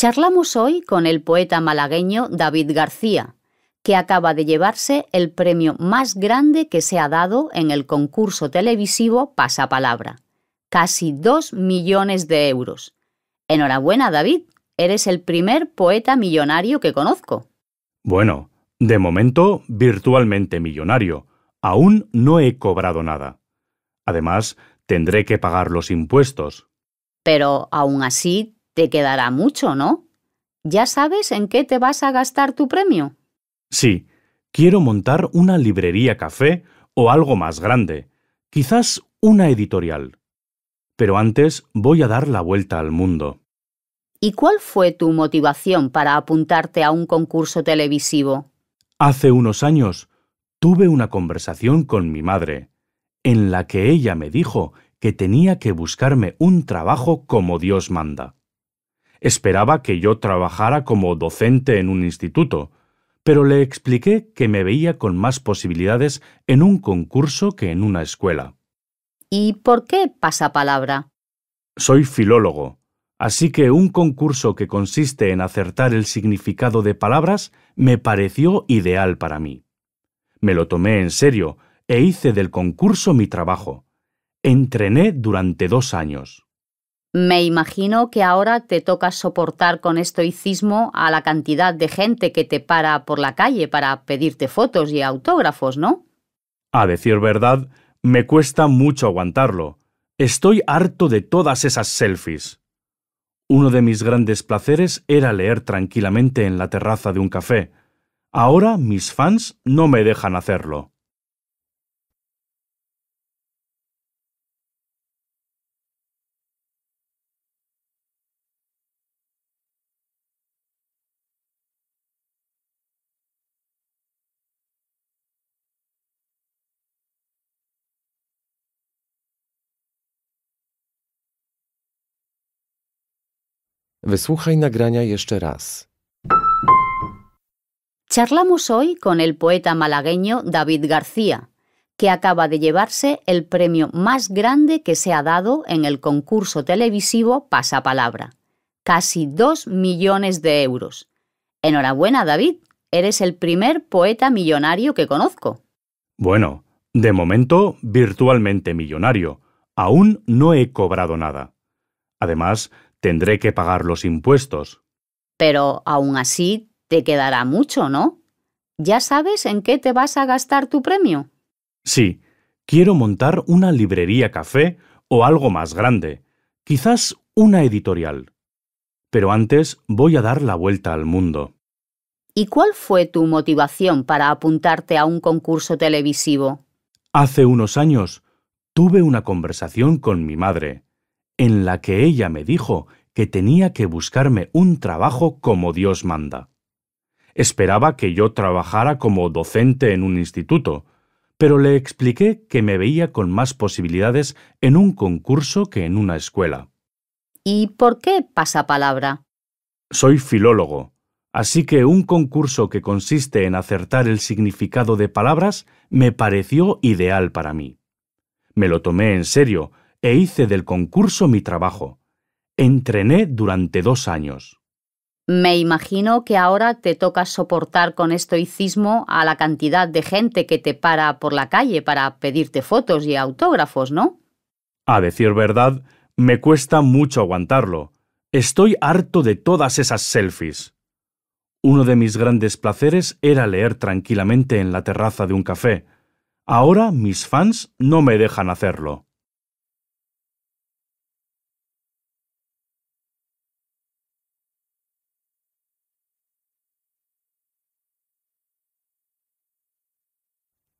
Charlamos hoy con el poeta malagueño David García, que acaba de llevarse el premio más grande que se ha dado en el concurso televisivo Pasapalabra, casi dos millones de euros. Enhorabuena, David, eres el primer poeta millonario que conozco. Bueno, de momento virtualmente millonario. Aún no he cobrado nada. Además, tendré que pagar los impuestos. Pero aún así te quedará mucho, ¿no? ¿Ya sabes en qué te vas a gastar tu premio? Sí, quiero montar una librería café o algo más grande, quizás una editorial. Pero antes voy a dar la vuelta al mundo. ¿Y cuál fue tu motivación para apuntarte a un concurso televisivo? Hace unos años tuve una conversación con mi madre, en la que ella me dijo que tenía que buscarme un trabajo como Dios manda. Esperaba que yo trabajara como docente en un instituto, pero le expliqué que me veía con más posibilidades en un concurso que en una escuela. ¿Y por qué pasa palabra? Soy filólogo, así que un concurso que consiste en acertar el significado de palabras me pareció ideal para mí. Me lo tomé en serio e hice del concurso mi trabajo. Entrené durante dos años. Me imagino que ahora te toca soportar con estoicismo a la cantidad de gente que te para por la calle para pedirte fotos y autógrafos, ¿no? A decir verdad, me cuesta mucho aguantarlo. Estoy harto de todas esas selfies. Uno de mis grandes placeres era leer tranquilamente en la terraza de un café. Ahora mis fans no me dejan hacerlo. Wysłuchaj nagrania jeszcze raz. Charlamos hoy con el poeta malagueño David García, que acaba de llevarse el premio más grande que se ha dado en el concurso televisivo Pasapalabra, casi 2 millones de euros. Enhorabuena, David, eres el primer poeta millonario que conozco. Bueno, de momento virtualmente millonario. Aún no he cobrado nada. Además, Tendré que pagar los impuestos. Pero aún así te quedará mucho, ¿no? ¿Ya sabes en qué te vas a gastar tu premio? Sí, quiero montar una librería café o algo más grande, quizás una editorial. Pero antes voy a dar la vuelta al mundo. ¿Y cuál fue tu motivación para apuntarte a un concurso televisivo? Hace unos años tuve una conversación con mi madre en la que ella me dijo que tenía que buscarme un trabajo como Dios manda. Esperaba que yo trabajara como docente en un instituto, pero le expliqué que me veía con más posibilidades en un concurso que en una escuela. ¿Y por qué pasa palabra? Soy filólogo, así que un concurso que consiste en acertar el significado de palabras me pareció ideal para mí. Me lo tomé en serio e hice del concurso mi trabajo. Entrené durante dos años. Me imagino que ahora te toca soportar con estoicismo a la cantidad de gente que te para por la calle para pedirte fotos y autógrafos, ¿no? A decir verdad, me cuesta mucho aguantarlo. Estoy harto de todas esas selfies. Uno de mis grandes placeres era leer tranquilamente en la terraza de un café. Ahora mis fans no me dejan hacerlo.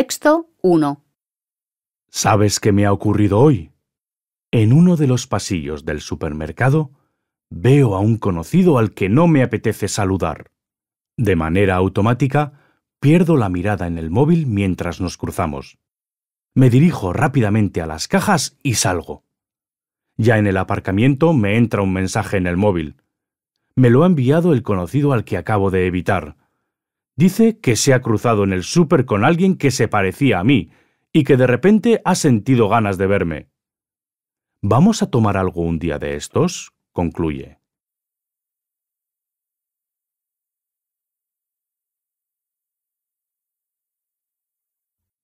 Texto 1. ¿Sabes qué me ha ocurrido hoy? En uno de los pasillos del supermercado veo a un conocido al que no me apetece saludar. De manera automática, pierdo la mirada en el móvil mientras nos cruzamos. Me dirijo rápidamente a las cajas y salgo. Ya en el aparcamiento me entra un mensaje en el móvil. Me lo ha enviado el conocido al que acabo de evitar. Dice que se ha cruzado en el súper con alguien que se parecía a mí y que de repente ha sentido ganas de verme. ¿Vamos a tomar algo un día de estos? concluye.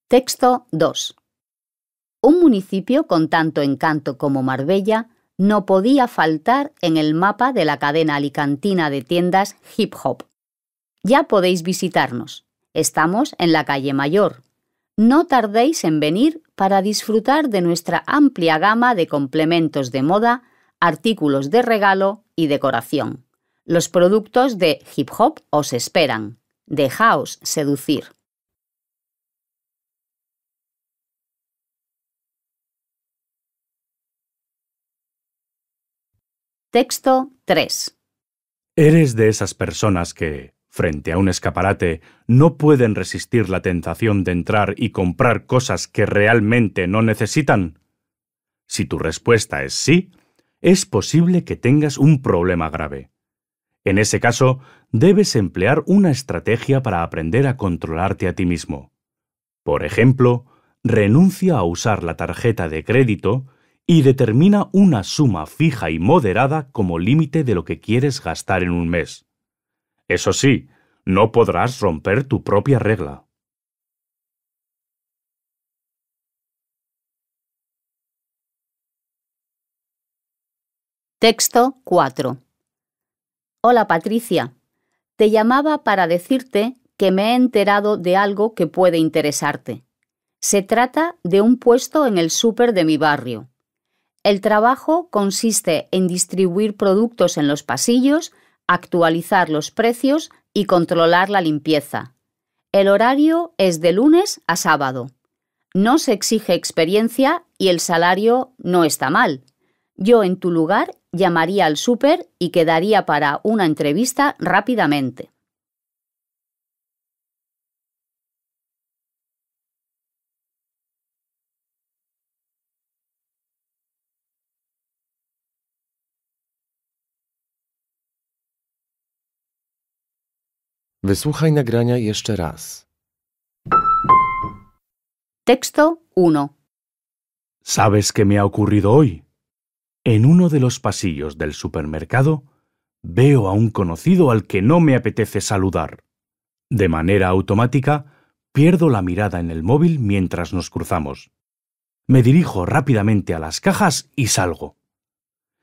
Texto 2. Un municipio con tanto encanto como Marbella no podía faltar en el mapa de la cadena alicantina de tiendas hip hop. Ya podéis visitarnos. Estamos en la calle Mayor. No tardéis en venir para disfrutar de nuestra amplia gama de complementos de moda, artículos de regalo y decoración. Los productos de hip hop os esperan. Dejaos seducir. Texto 3. Eres de esas personas que, frente a un escaparate, no pueden resistir la tentación de entrar y comprar cosas que realmente no necesitan? Si tu respuesta es sí, es posible que tengas un problema grave. En ese caso, debes emplear una estrategia para aprender a controlarte a ti mismo. Por ejemplo, renuncia a usar la tarjeta de crédito y determina una suma fija y moderada como límite de lo que quieres gastar en un mes. Eso sí, no podrás romper tu propia regla. Texto 4. Hola Patricia, te llamaba para decirte que me he enterado de algo que puede interesarte. Se trata de un puesto en el súper de mi barrio. El trabajo consiste en distribuir productos en los pasillos actualizar los precios y controlar la limpieza. El horario es de lunes a sábado. No se exige experiencia y el salario no está mal. Yo en tu lugar llamaría al súper y quedaría para una entrevista rápidamente. Wysłuchaj nagrania jeszcze raz. Texto 1. ¿Sabes qué me ha ocurrido hoy? En uno de los pasillos del supermercado veo a un conocido al que no me apetece saludar. De manera automática, pierdo la mirada en el móvil mientras nos cruzamos. Me dirijo rápidamente a las cajas y salgo.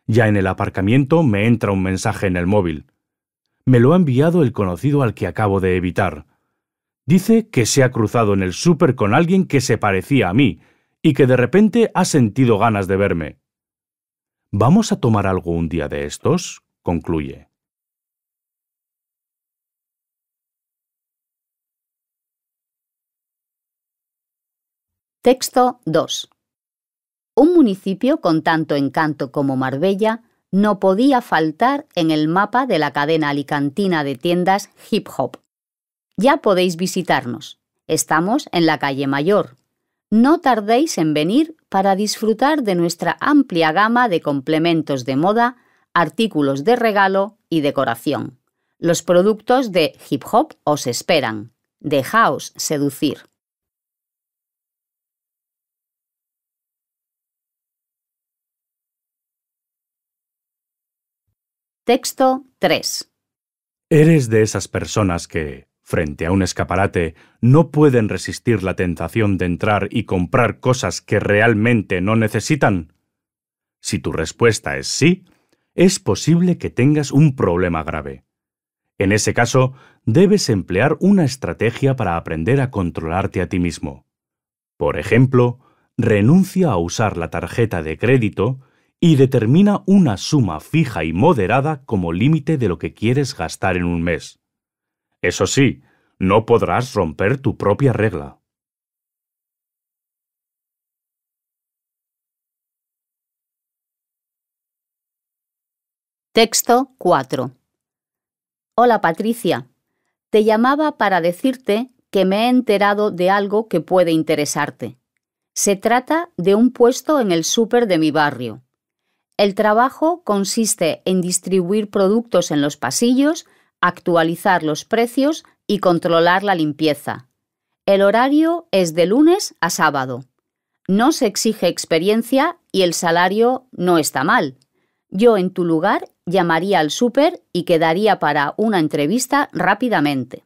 Ya en el aparcamiento me entra un mensaje en el móvil me lo ha enviado el conocido al que acabo de evitar. Dice que se ha cruzado en el súper con alguien que se parecía a mí y que de repente ha sentido ganas de verme. ¿Vamos a tomar algo un día de estos? concluye. Texto 2. Un municipio con tanto encanto como Marbella no podía faltar en el mapa de la cadena alicantina de tiendas Hip Hop. Ya podéis visitarnos. Estamos en la calle Mayor. No tardéis en venir para disfrutar de nuestra amplia gama de complementos de moda, artículos de regalo y decoración. Los productos de Hip Hop os esperan. Dejaos seducir. Texto 3. Eres de esas personas que, frente a un escaparate, no pueden resistir la tentación de entrar y comprar cosas que realmente no necesitan. Si tu respuesta es sí, es posible que tengas un problema grave. En ese caso, debes emplear una estrategia para aprender a controlarte a ti mismo. Por ejemplo, renuncia a usar la tarjeta de crédito y determina una suma fija y moderada como límite de lo que quieres gastar en un mes. Eso sí, no podrás romper tu propia regla. Texto 4. Hola Patricia, te llamaba para decirte que me he enterado de algo que puede interesarte. Se trata de un puesto en el súper de mi barrio. El trabajo consiste en distribuir productos en los pasillos, actualizar los precios y controlar la limpieza. El horario es de lunes a sábado. No se exige experiencia y el salario no está mal. Yo en tu lugar llamaría al súper y quedaría para una entrevista rápidamente.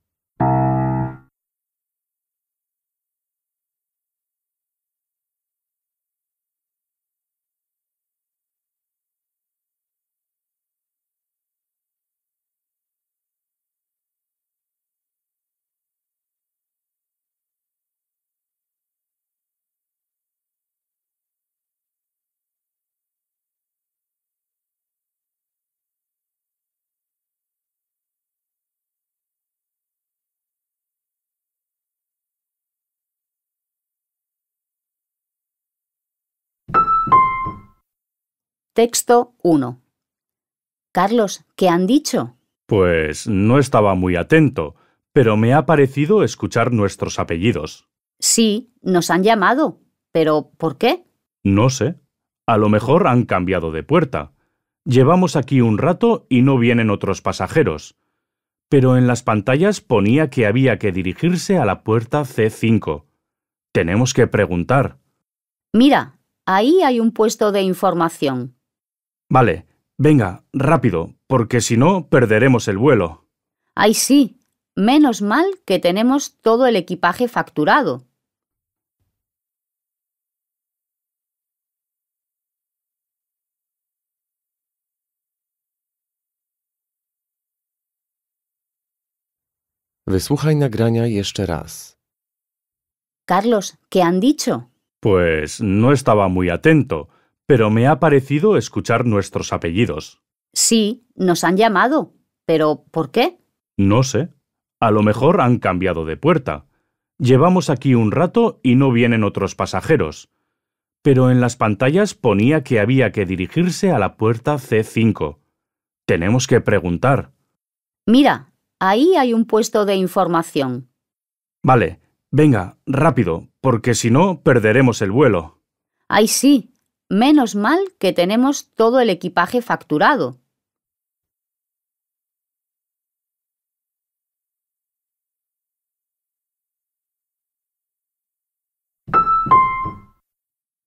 Texto 1. Carlos, ¿qué han dicho? Pues no estaba muy atento, pero me ha parecido escuchar nuestros apellidos. Sí, nos han llamado. Pero ¿por qué? No sé. A lo mejor han cambiado de puerta. Llevamos aquí un rato y no vienen otros pasajeros. Pero en las pantallas ponía que había que dirigirse a la puerta C5. Tenemos que preguntar. Mira, ahí hay un puesto de información. Vale, venga, rápido, porque si no, perderemos el vuelo. Ay, sí. Menos mal que tenemos todo el equipaje facturado. Wysłuchaj nagrania jeszcze raz. Carlos, ¿qué han dicho? Pues no estaba muy atento. Pero me ha parecido escuchar nuestros apellidos. Sí, nos han llamado. Pero ¿por qué? No sé. A lo mejor han cambiado de puerta. Llevamos aquí un rato y no vienen otros pasajeros. Pero en las pantallas ponía que había que dirigirse a la puerta C5. Tenemos que preguntar. Mira, ahí hay un puesto de información. Vale, venga, rápido, porque si no, perderemos el vuelo. Ay, sí, Menos mal que tenemos todo el equipaje facturado.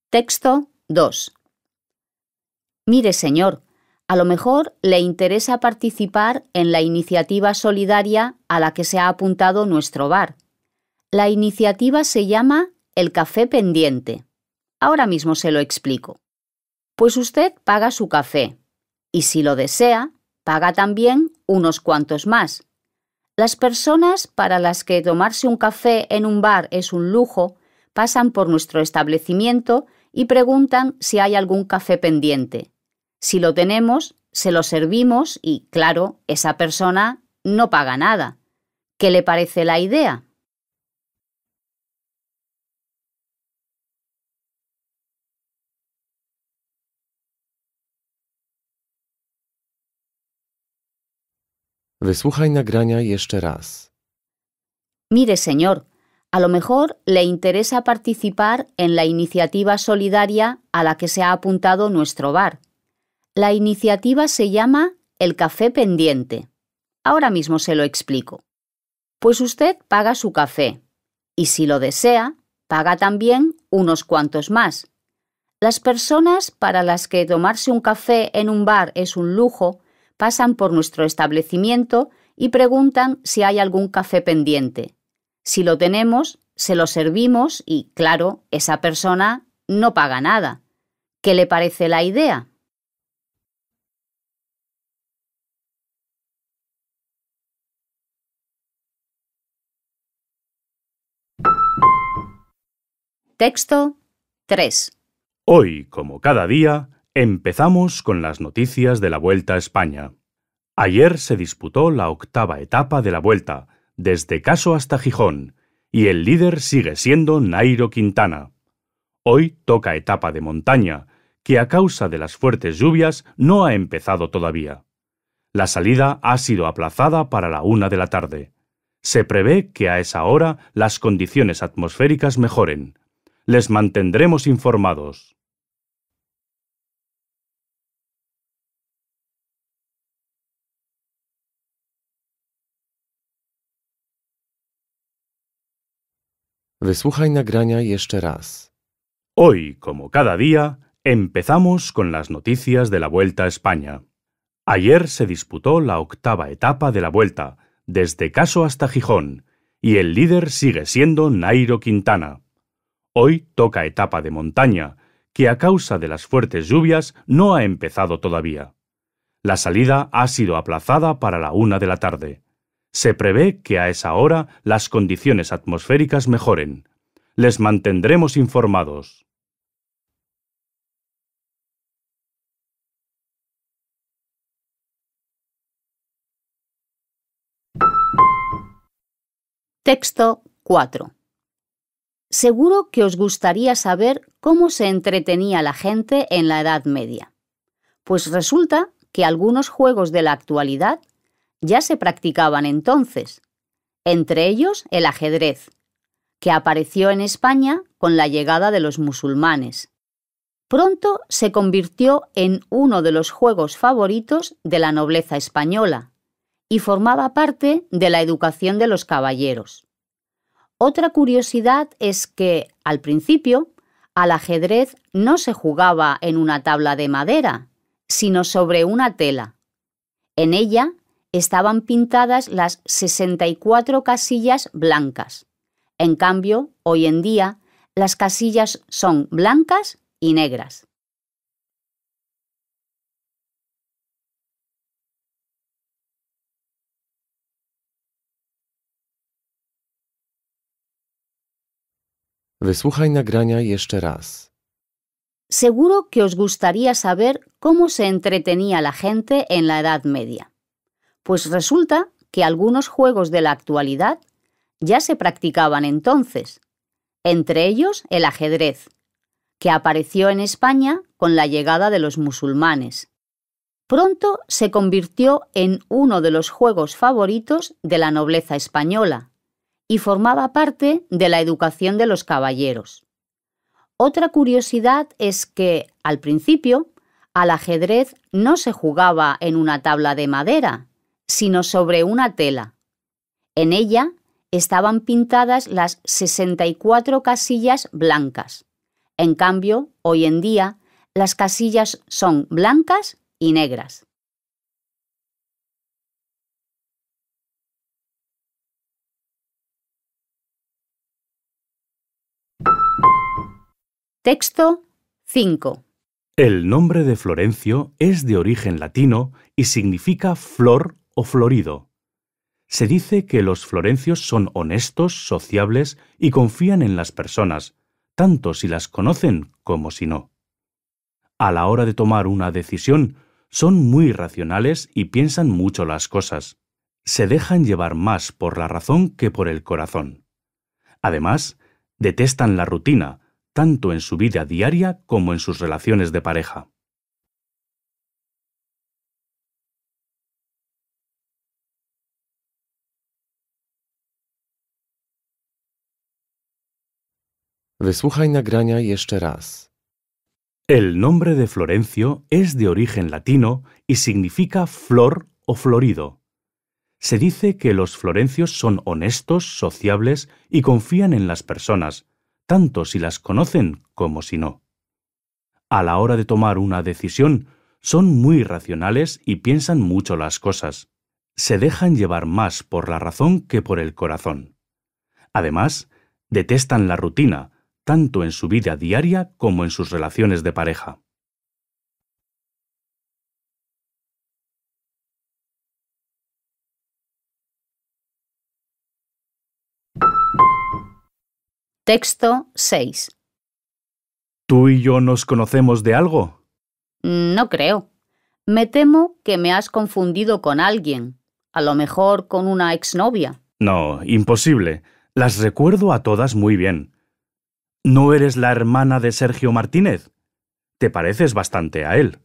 Texto 2. Mire, señor, a lo mejor le interesa participar en la iniciativa solidaria a la que se ha apuntado nuestro bar. La iniciativa se llama El Café Pendiente. Ahora mismo se lo explico. Pues usted paga su café y si lo desea, paga también unos cuantos más. Las personas para las que tomarse un café en un bar es un lujo pasan por nuestro establecimiento y preguntan si hay algún café pendiente. Si lo tenemos, se lo servimos y, claro, esa persona no paga nada. ¿Qué le parece la idea? Wysłuchaj nagrania jeszcze raz. Mire, señor, a lo mejor le interesa participar en la iniciativa solidaria a la que se ha apuntado nuestro bar. La iniciativa se llama El Café Pendiente. Ahora mismo se lo explico. Pues usted paga su café y si lo desea, paga también unos cuantos más. Las personas para las que tomarse un café en un bar es un lujo, pasan por nuestro establecimiento y preguntan si hay algún café pendiente. Si lo tenemos, se lo servimos y, claro, esa persona no paga nada. ¿Qué le parece la idea? Texto 3. Hoy, como cada día, Empezamos con las noticias de la Vuelta a España. Ayer se disputó la octava etapa de la Vuelta, desde Caso hasta Gijón, y el líder sigue siendo Nairo Quintana. Hoy toca etapa de montaña, que a causa de las fuertes lluvias no ha empezado todavía. La salida ha sido aplazada para la una de la tarde. Se prevé que a esa hora las condiciones atmosféricas mejoren. Les mantendremos informados. nagrania jeszcze raz. Hoy, como cada día, empezamos con las noticias de la Vuelta a España. Ayer se disputó la octava etapa de la Vuelta, desde Caso hasta Gijón, y el líder sigue siendo Nairo Quintana. Hoy toca etapa de montaña, que a causa de las fuertes lluvias no ha empezado todavía. La salida ha sido aplazada para la una de la tarde. Se prevé que a esa hora las condiciones atmosféricas mejoren. Les mantendremos informados. Texto 4. Seguro que os gustaría saber cómo se entretenía la gente en la Edad Media. Pues resulta que algunos juegos de la actualidad ya se practicaban entonces, entre ellos el ajedrez, que apareció en España con la llegada de los musulmanes. Pronto se convirtió en uno de los juegos favoritos de la nobleza española y formaba parte de la educación de los caballeros. Otra curiosidad es que, al principio, al ajedrez no se jugaba en una tabla de madera, sino sobre una tela. En ella estaban pintadas las 64 casillas blancas. En cambio, hoy en día, las casillas son blancas y negras. nagrania raz. Seguro que os gustaría saber cómo se entretenía la gente en la Edad Media. Pues resulta que algunos juegos de la actualidad ya se practicaban entonces, entre ellos el ajedrez, que apareció en España con la llegada de los musulmanes. Pronto se convirtió en uno de los juegos favoritos de la nobleza española y formaba parte de la educación de los caballeros. Otra curiosidad es que, al principio, al ajedrez no se jugaba en una tabla de madera, sino sobre una tela. En ella estaban pintadas las 64 casillas blancas. En cambio, hoy en día, las casillas son blancas y negras. Texto 5. El nombre de Florencio es de origen latino y significa flor o florido. Se dice que los florencios son honestos, sociables y confían en las personas, tanto si las conocen como si no. A la hora de tomar una decisión, son muy racionales y piensan mucho las cosas. Se dejan llevar más por la razón que por el corazón. Además, detestan la rutina, tanto en su vida diaria como en sus relaciones de pareja. El nombre de Florencio es de origen latino y significa flor o florido. Se dice que los florencios son honestos, sociables y confían en las personas, tanto si las conocen como si no. A la hora de tomar una decisión, son muy racionales y piensan mucho las cosas. Se dejan llevar más por la razón que por el corazón. Además, detestan la rutina, tanto en su vida diaria como en sus relaciones de pareja. Texto 6. ¿Tú y yo nos conocemos de algo? No creo. Me temo que me has confundido con alguien, a lo mejor con una exnovia. No, imposible. Las recuerdo a todas muy bien. ¿No eres la hermana de Sergio Martínez? Te pareces bastante a él.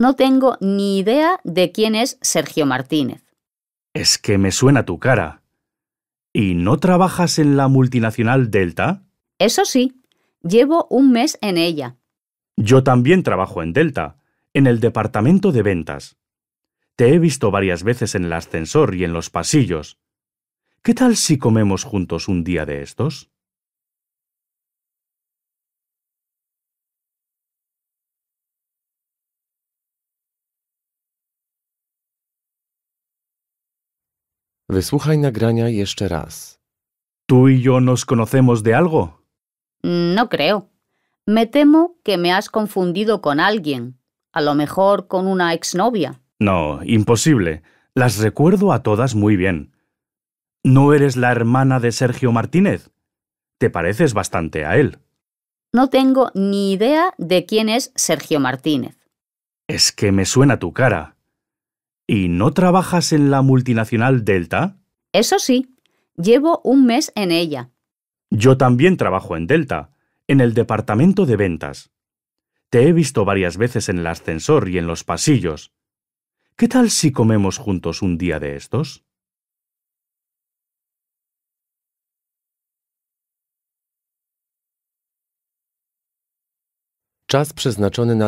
No tengo ni idea de quién es Sergio Martínez. Es que me suena tu cara. ¿Y no trabajas en la multinacional Delta? Eso sí, llevo un mes en ella. Yo también trabajo en Delta, en el departamento de ventas. Te he visto varias veces en el ascensor y en los pasillos. ¿Qué tal si comemos juntos un día de estos? Wysłuchaj nagrania y raz. ¿Tú y yo nos conocemos de algo? Mm, no creo. Me temo que me has confundido con alguien. A lo mejor con una exnovia. No, imposible. Las recuerdo a todas muy bien. ¿No eres la hermana de Sergio Martínez? Te pareces bastante a él. No tengo ni idea de quién es Sergio Martínez. Es que me suena tu cara. ¿Y no trabajas en la multinacional Delta? Eso sí, llevo un mes en ella. Yo también trabajo en Delta, en el departamento de ventas. Te he visto varias veces en el ascensor y en los pasillos. ¿Qué tal si comemos juntos un día de estos? przeznaczony